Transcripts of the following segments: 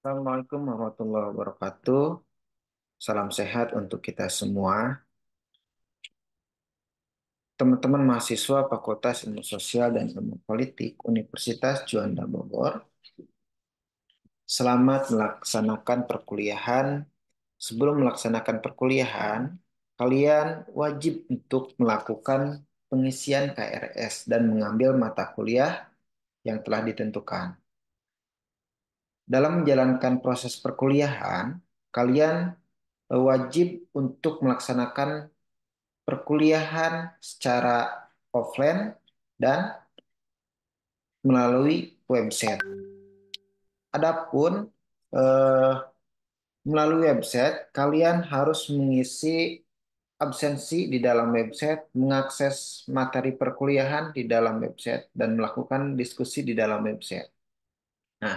Assalamualaikum warahmatullahi wabarakatuh. Salam sehat untuk kita semua. Teman-teman mahasiswa Fakultas Ilmu Sosial dan Ilmu Politik Universitas Juanda Bogor, selamat melaksanakan perkuliahan. Sebelum melaksanakan perkuliahan, kalian wajib untuk melakukan pengisian KRS dan mengambil mata kuliah yang telah ditentukan dalam menjalankan proses perkuliahan, kalian eh, wajib untuk melaksanakan perkuliahan secara offline dan melalui website. Adapun eh, melalui website, kalian harus mengisi absensi di dalam website, mengakses materi perkuliahan di dalam website, dan melakukan diskusi di dalam website. Nah,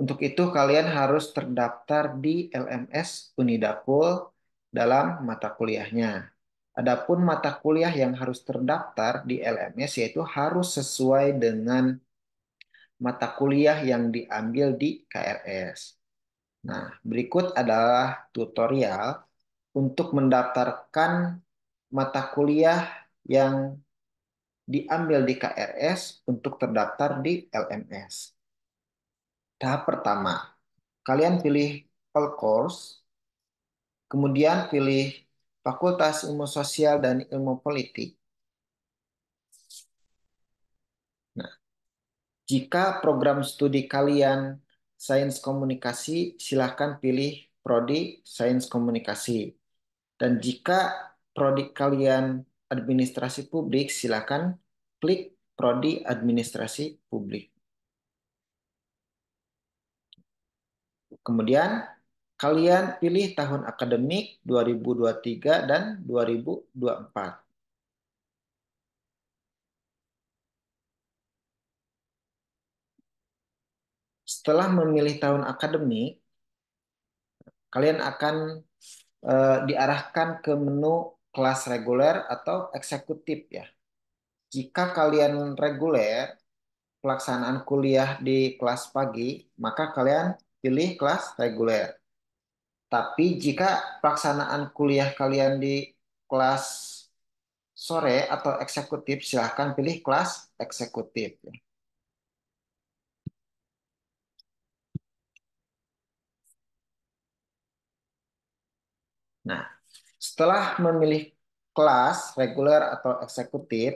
untuk itu kalian harus terdaftar di LMS Unidapul dalam mata kuliahnya. Adapun mata kuliah yang harus terdaftar di LMS yaitu harus sesuai dengan mata kuliah yang diambil di KRS. Nah, berikut adalah tutorial untuk mendaftarkan mata kuliah yang diambil di KRS untuk terdaftar di LMS tahap pertama. Kalian pilih all course, kemudian pilih Fakultas Ilmu Sosial dan Ilmu Politik. Nah, jika program studi kalian Sains Komunikasi, silahkan pilih Prodi Sains Komunikasi. Dan jika prodi kalian Administrasi Publik, silahkan klik Prodi Administrasi Publik. Kemudian kalian pilih tahun akademik 2023 dan 2024. Setelah memilih tahun akademik, kalian akan e, diarahkan ke menu kelas reguler atau eksekutif ya. Jika kalian reguler pelaksanaan kuliah di kelas pagi, maka kalian pilih kelas reguler. Tapi jika pelaksanaan kuliah kalian di kelas sore atau eksekutif, silahkan pilih kelas eksekutif. Nah, setelah memilih kelas reguler atau eksekutif,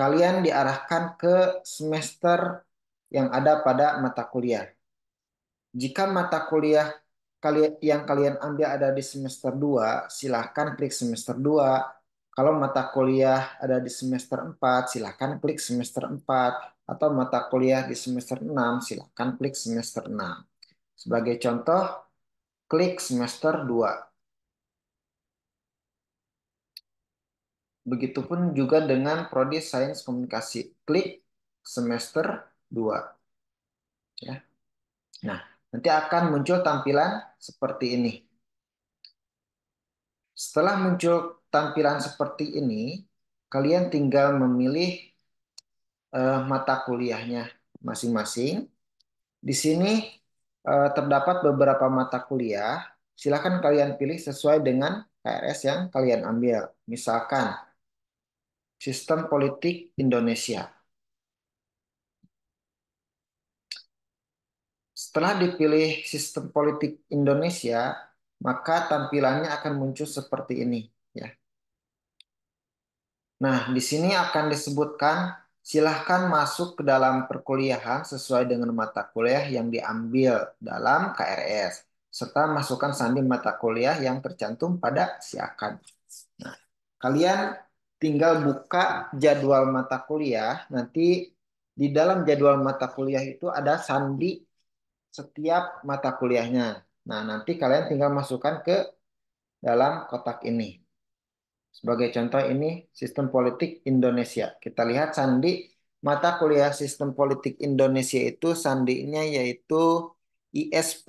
kalian diarahkan ke semester yang ada pada mata kuliah. Jika mata kuliah yang kalian ambil ada di semester 2, silahkan klik semester 2. Kalau mata kuliah ada di semester 4, silahkan klik semester 4. Atau mata kuliah di semester 6, silahkan klik semester 6. Sebagai contoh, klik semester 2. Begitupun juga dengan Prodi Sains Komunikasi. Klik semester 2. Ya. Nah, Nanti akan muncul tampilan seperti ini. Setelah muncul tampilan seperti ini, kalian tinggal memilih eh, mata kuliahnya masing-masing. Di sini eh, terdapat beberapa mata kuliah. Silakan kalian pilih sesuai dengan KRS yang kalian ambil. Misalkan Sistem Politik Indonesia. Setelah dipilih sistem politik Indonesia, maka tampilannya akan muncul seperti ini, ya. Nah, di sini akan disebutkan silahkan masuk ke dalam perkuliahan sesuai dengan mata kuliah yang diambil dalam KRS serta masukkan sandi mata kuliah yang tercantum pada siakan. Nah, kalian tinggal buka jadwal mata kuliah. Nanti di dalam jadwal mata kuliah itu ada sandi setiap mata kuliahnya. Nah, nanti kalian tinggal masukkan ke dalam kotak ini. Sebagai contoh ini sistem politik Indonesia. Kita lihat sandi mata kuliah sistem politik Indonesia itu sandinya yaitu ISP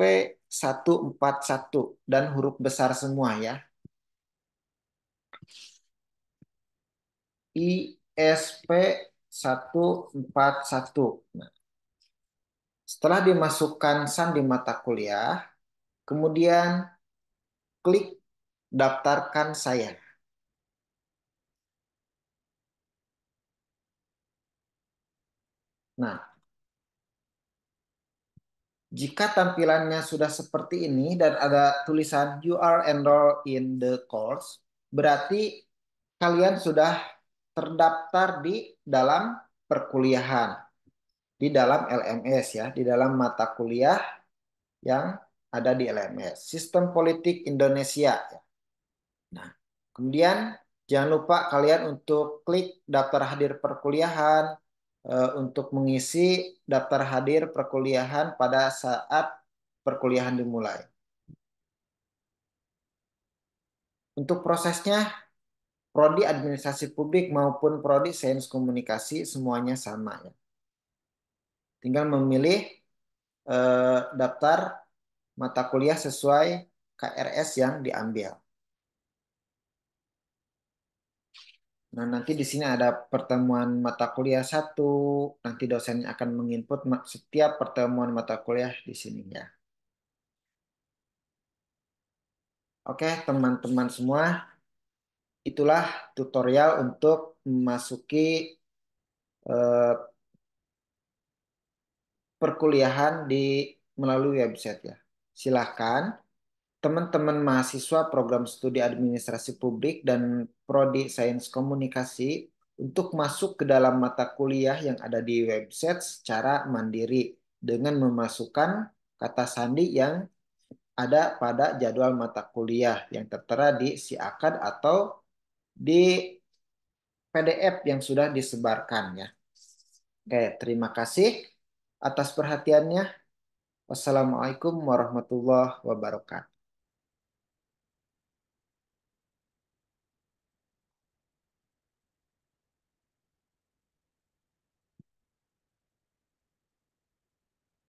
141 dan huruf besar semua ya. ISP 141. Nah, setelah dimasukkan sandi mata kuliah, kemudian klik daftarkan saya. Nah, jika tampilannya sudah seperti ini dan ada tulisan you are enrolled in the course, berarti kalian sudah terdaftar di dalam perkuliahan di dalam LMS ya, di dalam mata kuliah yang ada di LMS, Sistem Politik Indonesia. Nah, kemudian jangan lupa kalian untuk klik daftar hadir perkuliahan eh, untuk mengisi daftar hadir perkuliahan pada saat perkuliahan dimulai. Untuk prosesnya, prodi administrasi publik maupun prodi sains komunikasi semuanya sama ya. Tinggal memilih eh, daftar mata kuliah sesuai KRS yang diambil. Nah, nanti di sini ada pertemuan mata kuliah satu. Nanti dosennya akan menginput setiap pertemuan mata kuliah di sini ya. Oke, teman-teman semua. Itulah tutorial untuk memasuki eh, perkuliahan di melalui website ya. Silahkan teman-teman mahasiswa program studi administrasi publik dan prodi sains komunikasi untuk masuk ke dalam mata kuliah yang ada di website secara mandiri dengan memasukkan kata sandi yang ada pada jadwal mata kuliah yang tertera di si akad atau di PDF yang sudah disebarkan ya. Oke, terima kasih atas perhatiannya. Wassalamualaikum warahmatullahi wabarakatuh.